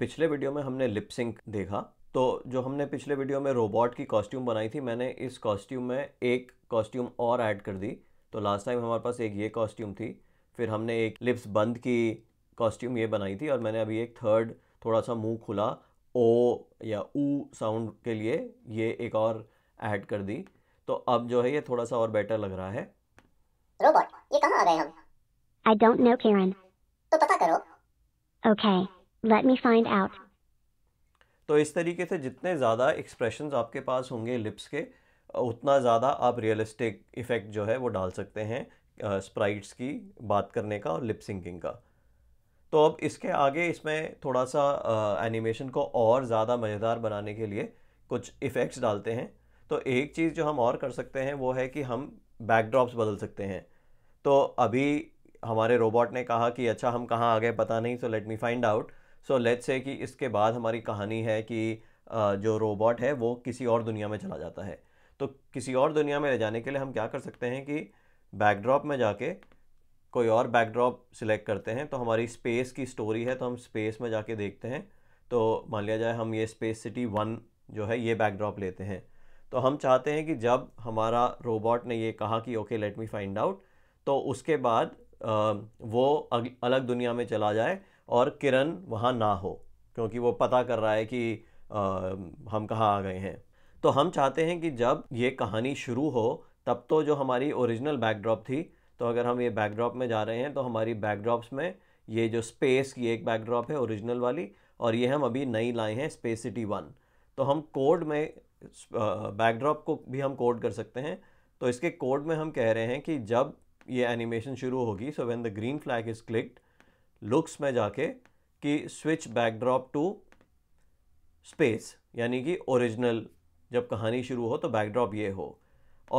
पिछले वीडियो में हमने लिपसिंक देखा तो जो हमने पिछले वीडियो में रोबोट की कॉस्ट्यूम बनाई थी मैंने इस कॉस्ट्यूम में एक कॉस्ट्यूम और ऐड कर दी तो लास्ट टाइम हमारे पास एक ये कॉस्ट्यूम थी फिर हमने एक लिप्स बंद की कॉस्ट्यूम ये बनाई थी और मैंने अभी एक थर्ड थोड़ा सा मुंह खुला ओ या ऊ साउंड के लिए ये एक और ऐड कर दी तो अब जो है ये थोड़ा सा और बेटर लग रहा है रोबोट ये कहां आ गए हम आई डोंट नो किरण तो पता करो okay okay. Let me find out. तो इस तरीके से जितने ज़्यादा एक्सप्रेशंस आपके पास होंगे लिप्स के उतना ज़्यादा आप रियलिस्टिक इफ़ेक्ट जो है वो डाल सकते हैं स्प्राइट्स की बात करने का और लिप सिंकिंग का तो अब इसके आगे इसमें थोड़ा सा एनिमेशन को और ज़्यादा मज़ेदार बनाने के लिए कुछ इफ़ेक्ट्स डालते हैं तो एक चीज़ जो हम और कर सकते हैं वो है कि हम बैकड्रॉप्स बदल सकते हैं तो अभी हमारे रोबोट ने कहा कि अच्छा हम कहाँ आ गए पता नहीं so let me find out so let's say कि इसके बाद हमारी कहानी है कि जो रोबोट है वो किसी और दुनिया में चला जाता है तो किसी और दुनिया में ले जाने के लिए हम क्या कर सकते हैं कि बैकड्रॉप में जाके कोई और बैकड्रॉप सिलेक्ट करते हैं तो हमारी स्पेस की स्टोरी है तो हम स्पेस में जाके देखते हैं तो मान लिया जाए हम ये स्पेस सिटी वन जो है ये बैकड्रॉप लेते हैं तो हम चाहते हैं कि जब हमारा रोबोट ने ये कहा कि okay let me find out तो उसके बाद वो अलग दुनिया में चला जाए और किरण वहाँ ना हो क्योंकि वो पता कर रहा है कि आ, हम कहाँ आ गए हैं तो हम चाहते हैं कि जब ये कहानी शुरू हो तब तो जो हमारी ओरिजिनल बैकड्रॉप थी तो अगर हम ये बैकड्रॉप में जा रहे हैं तो हमारी बैकड्रॉप्स में ये जो स्पेस की एक बैकड्रॉप है ओरिजिनल वाली और ये हम अभी नई लाए हैं स्पेस सिटी वन तो हम कोड में बैकड्रॉप को भी हम कोड कर सकते हैं तो इसके कोड में हम कह रहे हैं कि जब ये एनिमेशन शुरू होगी so when the green flag is clicked looks में जाके कि स्विच बैकड्रॉप टू स्पेस यानी कि ओरिजिनल जब कहानी शुरू हो तो बैकड्रॉप ये हो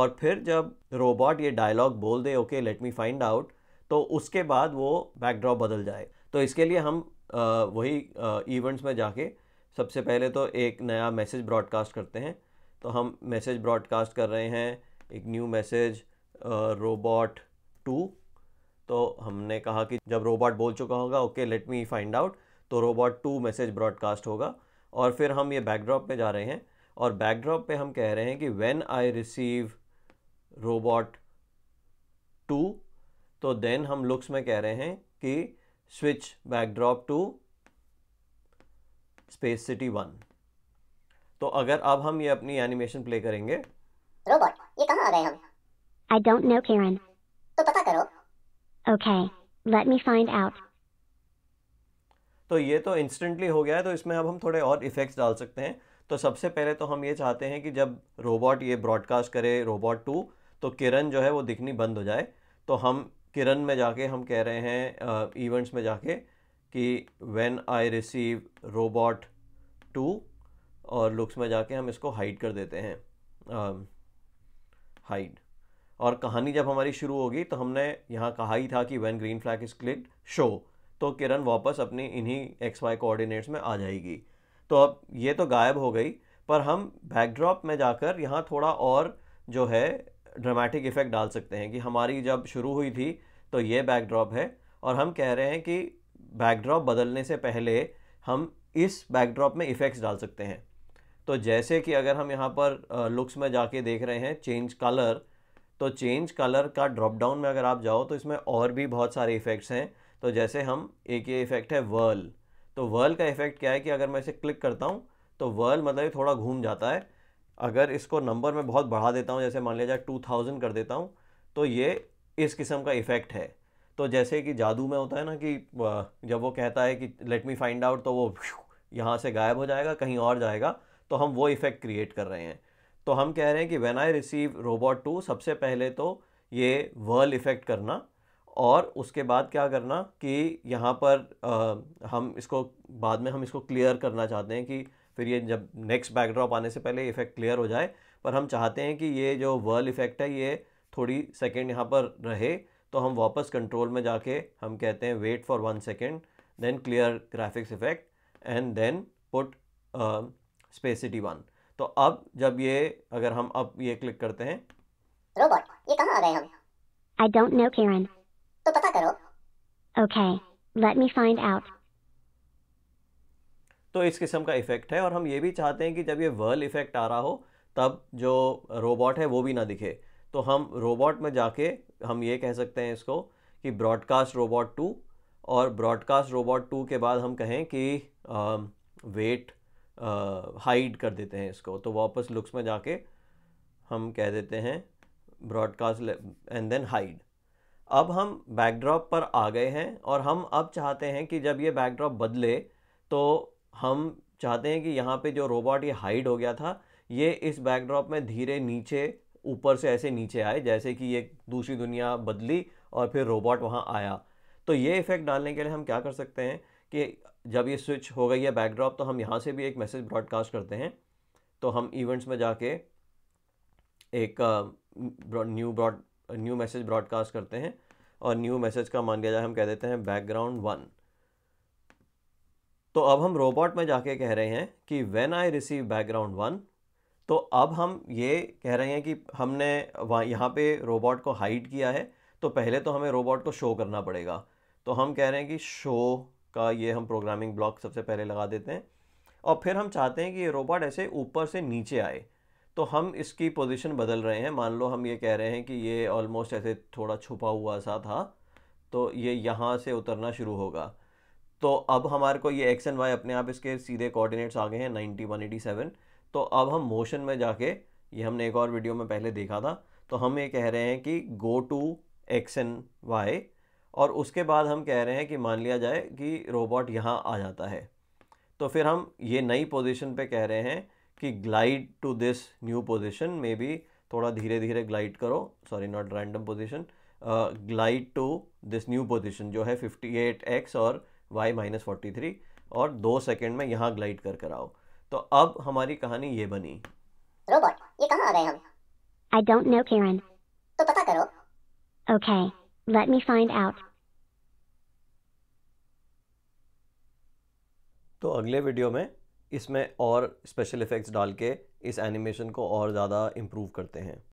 और फिर जब रोबोट ये डायलॉग बोल दे okay let me find out तो उसके बाद वो बैकड्रॉप बदल जाए तो इसके लिए हम आ, वही इवेंट्स में जाके सबसे पहले तो एक नया मैसेज ब्रॉडकास्ट करते हैं तो हम मैसेज ब्रॉडकास्ट कर रहे हैं एक न्यू मैसेज रोबोट टू तो हमने कहा कि जब रोबोट बोल चुका होगा okay let me find out तो रोबोट टू मैसेज ब्रॉडकास्ट होगा और फिर हम ये बैकड्रॉप पे जा रहे हैं और बैकड्रॉप पे हम कह रहे हैं कि when I receive robot two तो देन हम लुक्स में कह रहे हैं कि switch backdrop to space city one तो अगर अब हम ये अपनी एनिमेशन प्ले करेंगे रोबोट ये कहाँ आ गए हम आई डोंट नो किरण तो पता करो Okay, let me find out. तो ये तो इंस्टेंटली हो गया है तो इसमें अब हम थोड़े और इफेक्ट्स डाल सकते हैं तो सबसे पहले तो हम ये चाहते हैं कि जब रोबोट ये ब्रॉडकास्ट करे रोबोट टू तो किरण जो है वो दिखनी बंद हो जाए तो हम किरण में जाके हम कह रहे हैं इवेंट्स uh, में जाके कि when I receive robot two और लुक्स में जाके हम इसको हाइड कर देते हैं हाइड uh, और कहानी जब हमारी शुरू होगी तो हमने यहाँ कहा ही था कि when green flag is click show तो किरण वापस अपनी इन्हीं एक्स वाई कोऑर्डिनेट्स में आ जाएगी तो अब ये तो गायब हो गई पर हम बैकड्रॉप में जाकर यहाँ थोड़ा और जो है ड्रामेटिक इफ़ेक्ट डाल सकते हैं कि हमारी जब शुरू हुई थी तो ये बैकड्रॉप है और हम कह रहे हैं कि बैकड्रॉप बदलने से पहले हम इस बैकड्रॉप में इफ़ेक्ट्स डाल सकते हैं तो जैसे कि अगर हम यहाँ पर लुक्स में जाके देख रहे हैं चेंज कलर तो चेंज कलर का ड्रॉप डाउन में अगर आप जाओ तो इसमें और भी बहुत सारे इफ़ेक्ट्स हैं तो जैसे हम एक ये इफ़ेक्ट है वर्ल तो वर्ल का इफ़ेक्ट क्या है कि अगर मैं इसे क्लिक करता हूँ तो वर्ल मतलब ये थोड़ा घूम जाता है अगर इसको नंबर में बहुत बढ़ा देता हूँ जैसे मान लिया जाए टू थाउजेंड कर देता हूँ तो ये इस किस्म का इफ़ेक्ट है तो जैसे कि जादू में होता है ना कि जब वो कहता है कि लेट मी फाइंड आउट तो वो यहाँ से गायब हो जाएगा कहीं और जाएगा तो हम वो इफ़ेक्ट क्रिएट कर रहे हैं तो हम कह रहे हैं कि when I receive robot two सबसे पहले तो ये वर्ल इफ़ेक्ट करना और उसके बाद क्या करना कि यहाँ पर आ, हम इसको बाद में हम इसको क्लियर करना चाहते हैं कि फिर ये जब नेक्स्ट बैकड्रॉप आने से पहले इफ़ेक्ट क्लियर हो जाए पर हम चाहते हैं कि ये जो वर्ल इफ़ेक्ट है ये थोड़ी सेकेंड यहाँ पर रहे तो हम वापस कंट्रोल में जाके हम कहते हैं wait for one second then clear graphics effect and then put space city one तो अब जब ये अगर हम अब ये क्लिक करते हैं रोबोट ये कहाँ आ गए हम I don't know Karen तो पता करो Okay let me find out तो इस किस्म का इफेक्ट है और हम ये भी चाहते हैं कि जब ये वर्ल इफेक्ट आ रहा हो तब जो रोबोट है वो भी ना दिखे तो हम रोबोट में जाके हम ये कह सकते हैं इसको कि ब्रॉडकास्ट रोबोट टू और ब्रॉडकास्ट रोबोट टू के बाद हम कहें कि वेट हाइड कर देते हैं इसको तो वापस लुक्स में जाके हम कह देते हैं ब्रॉडकास्ट एंड देन हाइड अब हम बैकड्रॉप पर आ गए हैं और हम अब चाहते हैं कि जब ये बैकड्रॉप बदले तो हम चाहते हैं कि यहाँ पे जो रोबोट ये हाइड हो गया था ये इस बैकड्रॉप में धीरे नीचे ऊपर से ऐसे नीचे आए जैसे कि ये दूसरी दुनिया बदली और फिर रोबोट वहाँ आया तो ये इफ़ेक्ट डालने के लिए हम क्या कर सकते हैं कि जब ये स्विच हो गई है बैकड्रॉप तो हम यहाँ से भी एक मैसेज ब्रॉडकास्ट करते हैं तो हम इवेंट्स में जाके एक new broad new message broadcast करते हैं और न्यू मैसेज का मान लिया जाए हम कह देते हैं बैकग्राउंड वन तो अब हम रोबोट में जाके कह रहे हैं कि when I receive background one तो अब हम ये कह रहे हैं कि हमने वहाँ यहाँ पे रोबोट को हाइड किया है तो पहले तो हमें रोबोट को शो करना पड़ेगा तो हम कह रहे हैं कि शो का ये हम प्रोग्रामिंग ब्लॉक सबसे पहले लगा देते हैं और फिर हम चाहते हैं कि ये रोबोट ऐसे ऊपर से नीचे आए तो हम इसकी पोजीशन बदल रहे हैं मान लो हम ये कह रहे हैं कि ये ऑलमोस्ट ऐसे थोड़ा छुपा हुआ सा था तो ये यहाँ से उतरना शुरू होगा तो अब हमारे को ये एक्स एंड वाई अपने आप इसके सीधे कोऑर्डिनेट्स आ गए हैं नाइन्टी वन एटी सेवन तो अब हम मोशन में जाके ये हमने एक और वीडियो में पहले देखा था तो हम ये कह रहे हैं कि go to X and Y और उसके बाद हम कह रहे हैं कि मान लिया जाए कि रोबोट यहाँ आ जाता है तो फिर हम ये नई पोजीशन पे कह रहे हैं कि glide to this new position maybe बी थोड़ा धीरे धीरे ग्लाइड करो sorry not random position glide to this new position जो है 58x और y माइनस फोर्टी और दो सेकेंड में यहाँ ग्लाइड कर कर आओ तो अब हमारी कहानी ये बनी रोबोट ये कहाँ आ गए हम आई डोंट नो किरण तो पता करो okay okay. Let me find out. तो अगले वीडियो में इसमें और स्पेशल इफ़ेक्ट्स डाल के इस एनिमेशन को और ज़्यादा इम्प्रूव करते हैं